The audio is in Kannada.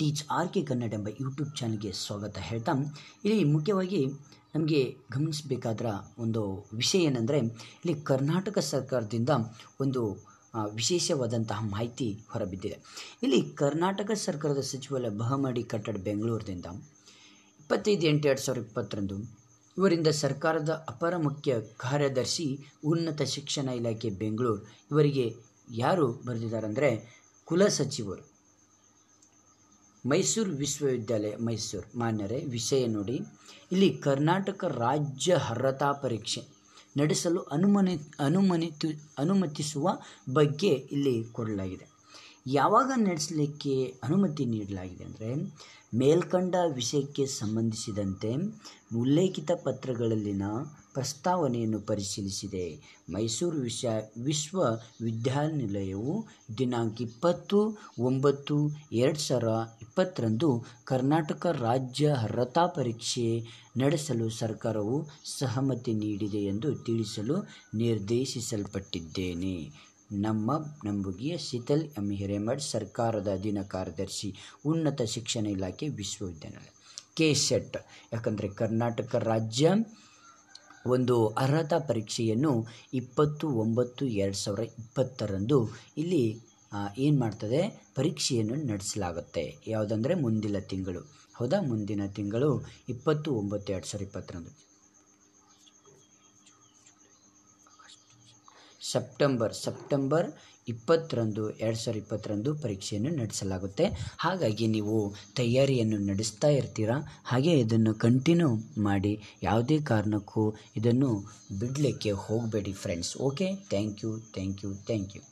ಟೀಚ್ ಆರ್ ಕೆ ಕನ್ನಡ ಎಂಬ ಯೂಟ್ಯೂಬ್ ಚಾನಲ್ಗೆ ಸ್ವಾಗತ ಹೇಳ್ತಾ ಇಲ್ಲಿ ಮುಖ್ಯವಾಗಿ ನಮಗೆ ಗಮನಿಸಬೇಕಾದ್ರ ಒಂದು ವಿಷಯ ಏನಂದರೆ ಇಲ್ಲಿ ಕರ್ನಾಟಕ ಸರ್ಕಾರದಿಂದ ಒಂದು ವಿಶೇಷವಾದಂತಹ ಮಾಹಿತಿ ಹೊರಬಿದ್ದಿದೆ ಇಲ್ಲಿ ಕರ್ನಾಟಕ ಸರ್ಕಾರದ ಸಚಿವಾಲಯ ಬಹಮಡಿ ಕಟ್ಟಡ ಬೆಂಗಳೂರಿನಿಂದ ಇಪ್ಪತ್ತೈದು ಎಂಟು ಎರಡು ಸಾವಿರದ ಇಪ್ಪತ್ತರಂದು ಇವರಿಂದ ಸರ್ಕಾರದ ಅಪರ ಮುಖ್ಯ ಕಾರ್ಯದರ್ಶಿ ಉನ್ನತ ಶಿಕ್ಷಣ ಇಲಾಖೆ ಬೆಂಗಳೂರು ಇವರಿಗೆ ಯಾರು ಬರೆದಿದ್ದಾರೆ ಅಂದರೆ ಕುಲಸಚಿವರು ಮೈಸೂರು ವಿಶ್ವವಿದ್ಯಾಲಯ ಮೈಸೂರು ಮಾನ್ಯರೇ ವಿಷಯ ನೋಡಿ ಇಲ್ಲಿ ಕರ್ನಾಟಕ ರಾಜ್ಯ ಅರ್ಹತಾ ಪರೀಕ್ಷೆ ನಡೆಸಲು ಅನುಮನಿ ಅನುಮನಿತು ಅನುಮತಿಸುವ ಬಗ್ಗೆ ಇಲ್ಲಿ ಕೊಡಲಾಗಿದೆ ಯಾವಾಗ ನಡೆಸಲಿಕ್ಕೆ ಅನುಮತಿ ನೀಡಲಾಗಿದೆ ಅಂದರೆ ಮೇಲ್ಕಂಡ ವಿಷಯಕ್ಕೆ ಸಂಬಂಧಿಸಿದಂತೆ ಉಲ್ಲೇಖಿತ ಪತ್ರಗಳಲ್ಲಿನ ಪ್ರಸ್ತಾವನೆಯನ್ನು ಪರಿಶೀಲಿಸಿದೆ ಮೈಸೂರು ವಿಶ್ವ ವಿಶ್ವವಿದ್ಯಾನಿಲಯವು ದಿನಾಂಕ ಇಪ್ಪತ್ತು ಒಂಬತ್ತು ಎರಡು ಸಾವಿರ ಇಪ್ಪತ್ತರಂದು ಕರ್ನಾಟಕ ರಾಜ್ಯ ಅರ್ಹತಾ ಪರೀಕ್ಷೆ ನಡೆಸಲು ಸರ್ಕಾರವು ಸಹಮತಿ ನೀಡಿದೆ ಎಂದು ತಿಳಿಸಲು ನಿರ್ದೇಶಿಸಲ್ಪಟ್ಟಿದ್ದೇನೆ ನಮ್ಮ ನಂಬುಗಿಯ ಶೀತಲ್ ಎಂ ಹಿರೇಮಠ್ ಸರ್ಕಾರದ ಅಧೀನ ಕಾರ್ಯದರ್ಶಿ ಉನ್ನತ ಶಿಕ್ಷಣ ಇಲಾಖೆ ವಿಶ್ವವಿದ್ಯಾನಿಲಯ ಕೆ ಸೆಟ್ ಯಾಕಂದರೆ ಕರ್ನಾಟಕ ರಾಜ್ಯ ಒಂದು ಅರ್ಹತಾ ಪರೀಕ್ಷೆಯನ್ನು ಇಪ್ಪತ್ತು ಒಂಬತ್ತು ಎರಡು ಸಾವಿರ ಇಪ್ಪತ್ತರಂದು ಇಲ್ಲಿ ಏನು ಮಾಡ್ತದೆ ಪರೀಕ್ಷೆಯನ್ನು ನಡೆಸಲಾಗುತ್ತೆ ಯಾವುದಂದರೆ ಮುಂದಿನ ತಿಂಗಳು ಹೌದಾ ಮುಂದಿನ ತಿಂಗಳು ಇಪ್ಪತ್ತು ಒಂಬತ್ತು ಎರಡು ಸಾವಿರದ ಇಪ್ಪತ್ತರಂದು ಸೆಪ್ಟೆಂಬರ್ ಸೆಪ್ಟೆಂಬರ್ ಇಪ್ಪತ್ತರಂದು ಎರಡು ಸಾವಿರದ ಇಪ್ಪತ್ತರಂದು ಪರೀಕ್ಷೆಯನ್ನು ನಡೆಸಲಾಗುತ್ತೆ ಹಾಗಾಗಿ ನೀವು ತಯಾರಿಯನ್ನು ನಡೆಸ್ತಾ ಇರ್ತೀರಾ ಹಾಗೆ ಇದನ್ನು ಕಂಟಿನ್ಯೂ ಮಾಡಿ ಯಾವುದೇ ಕಾರಣಕ್ಕೂ ಇದನ್ನು ಬಿಡಲಿಕ್ಕೆ ಹೋಗಬೇಡಿ friends okay thank you thank you thank you